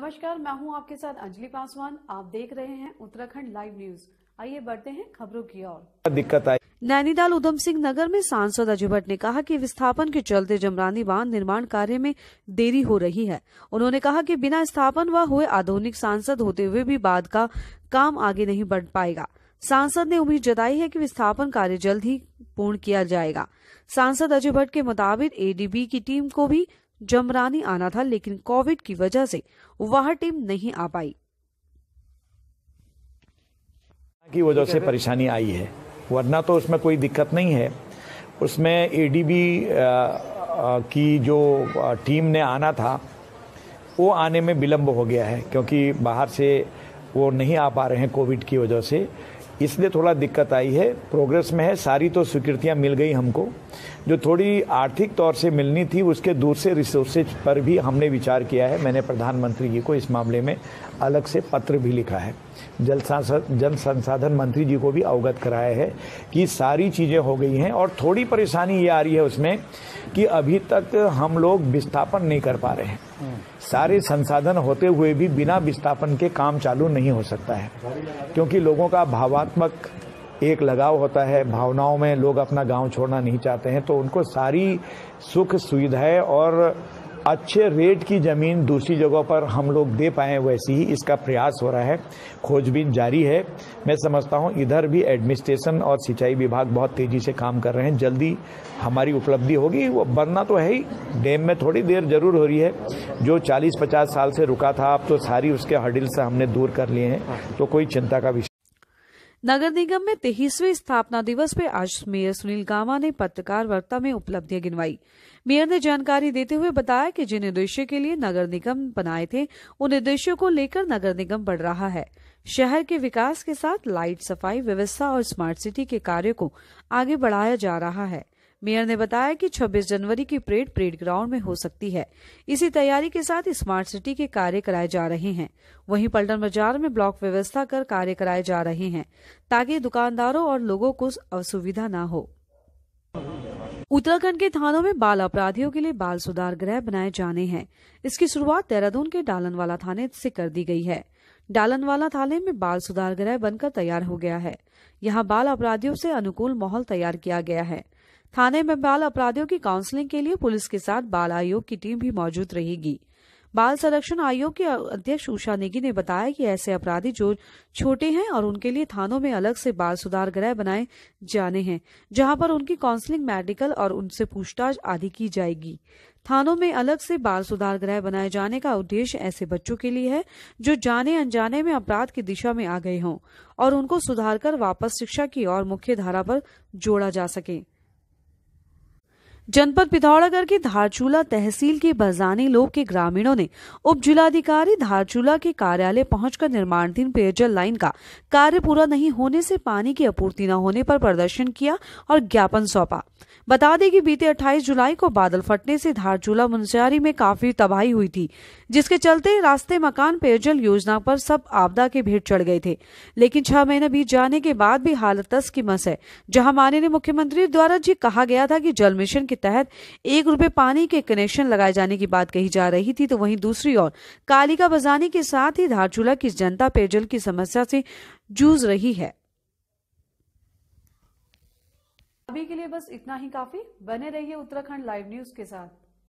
नमस्कार मैं हूं आपके साथ अंजलि पासवान आप देख रहे हैं उत्तराखंड लाइव न्यूज आइए बढ़ते हैं खबरों की ओर दिक्कत आई नैनीताल उधम सिंह नगर में सांसद अजय भट्ट ने कहा कि विस्थापन के चलते जमरानी बांध निर्माण कार्य में देरी हो रही है उन्होंने कहा कि बिना स्थापन व हुए आधुनिक सांसद होते हुए भी बाद का काम आगे नहीं बढ़ पाएगा सांसद ने उम्मीद जताई है कि विस्थापन कार्य जल्द ही पूर्ण किया जाएगा सांसद अजय भट्ट के मुताबिक एडीबी की टीम को भी जमरानी आना था लेकिन कोविड की वजह से वह टीम नहीं आ पाई की वजह से परेशानी आई है वरना तो उसमें कोई दिक्कत नहीं है उसमें एडीबी की जो टीम ने आना था वो आने में विलम्ब हो गया है क्योंकि बाहर से वो नहीं आ पा रहे हैं कोविड की वजह से इसलिए थोड़ा दिक्कत आई है प्रोग्रेस में है सारी तो स्वीकृतियाँ मिल गई हमको जो थोड़ी आर्थिक तौर से मिलनी थी उसके दूसरे रिसोर्सेज पर भी हमने विचार किया है मैंने प्रधानमंत्री जी को इस मामले में अलग से पत्र भी लिखा है जल जल संसाधन मंत्री जी को भी अवगत कराया है कि सारी चीज़ें हो गई हैं और थोड़ी परेशानी ये आ रही है उसमें कि अभी तक हम लोग विस्थापन नहीं कर पा रहे हैं सारे संसाधन होते हुए भी बिना विस्थापन के काम चालू नहीं हो सकता है क्योंकि लोगों का भावा रचनात्मक एक लगाव होता है भावनाओं में लोग अपना गांव छोड़ना नहीं चाहते हैं तो उनको सारी सुख सुविधाएं और अच्छे रेट की ज़मीन दूसरी जगहों पर हम लोग दे पाए वैसी ही इसका प्रयास हो रहा है खोजबीन जारी है मैं समझता हूँ इधर भी एडमिनिस्ट्रेशन और सिंचाई विभाग बहुत तेज़ी से काम कर रहे हैं जल्दी हमारी उपलब्धि होगी वो बनना तो है ही डैम में थोड़ी देर ज़रूर हो रही है जो 40-50 साल से रुका था अब तो सारी उसके हडिल से हमने दूर कर लिए हैं तो कोई चिंता का विषय नगर निगम में तेईसवी स्थापना दिवस पर आज मेयर सुनील गामा ने पत्रकार वार्ता में उपलब्धियां गिनवाई मेयर ने जानकारी देते हुए बताया कि जिन उद्देश्य के लिए नगर निगम बनाए थे उन उद्देश्यों को लेकर नगर निगम बढ़ रहा है शहर के विकास के साथ लाइट सफाई व्यवस्था और स्मार्ट सिटी के कार्यो को आगे बढ़ाया जा रहा है मेयर ने बताया कि 26 जनवरी की परेड परेड ग्राउंड में हो सकती है इसी तैयारी के साथ स्मार्ट सिटी के कार्य कराए जा रहे हैं वहीं पल्टन बाजार में ब्लॉक व्यवस्था कर कार्य कराए जा रहे हैं ताकि दुकानदारों और लोगों को असुविधा न हो उत्तराखंड के थानों में बाल अपराधियों के लिए बाल सुधार गृह बनाए जाने हैं इसकी शुरुआत देहरादून के डालनवाला थाने से कर दी गई है डालनवाला थाने में बाल सुधार गृह बनकर तैयार हो गया है यहाँ बाल अपराधियों से अनुकूल माहौल तैयार किया गया है थाने में बाल अपराधियों की काउंसलिंग के लिए पुलिस के साथ बाल आयोग की टीम भी मौजूद रहेगी बाल संरक्षण आयोग के अध्यक्ष उषा नेगी ने बताया कि ऐसे अपराधी जो छोटे हैं और उनके लिए थानों में अलग से बाल सुधार गृह बनाए जाने हैं जहां पर उनकी काउंसलिंग मेडिकल और उनसे पूछताछ आदि की जाएगी थानों में अलग से बाल सुधार गृह बनाए जाने का उद्देश्य ऐसे बच्चों के लिए है जो जाने अनजाने में अपराध की दिशा में आ गए हों और उनको सुधार कर वापस शिक्षा की और मुख्य धारा पर जोड़ा जा सके जनपद पिथौरागढ़ के धारचूला तहसील के बजानी लोक के ग्रामीणों ने उप जिलाधिकारी धारचूला के कार्यालय पहुंचकर निर्माणाधीन पेयजल लाइन का कार्य पूरा नहीं होने से पानी की आपूर्ति न होने पर प्रदर्शन किया और ज्ञापन सौंपा बता दें कि बीते 28 जुलाई को बादल फटने से धारचूला मुंसियारी में काफी तबाही हुई थी जिसके चलते रास्ते मकान पेयजल योजना पर सब आपदा के भेंट चढ़ गए थे लेकिन छह महीने बीत जाने के बाद भी हालत मस है जहां माननीय मुख्यमंत्री द्वारा जी कहा गया था की जल मिशन के तहत एक रुपए पानी के कनेक्शन लगाए जाने की बात कही जा रही थी तो वहीं दूसरी ओर कालिका बजाने के साथ ही धारचूला की जनता पेयजल की समस्या से जूझ रही है अभी के लिए बस इतना ही काफी बने रहिए उत्तराखंड लाइव न्यूज के साथ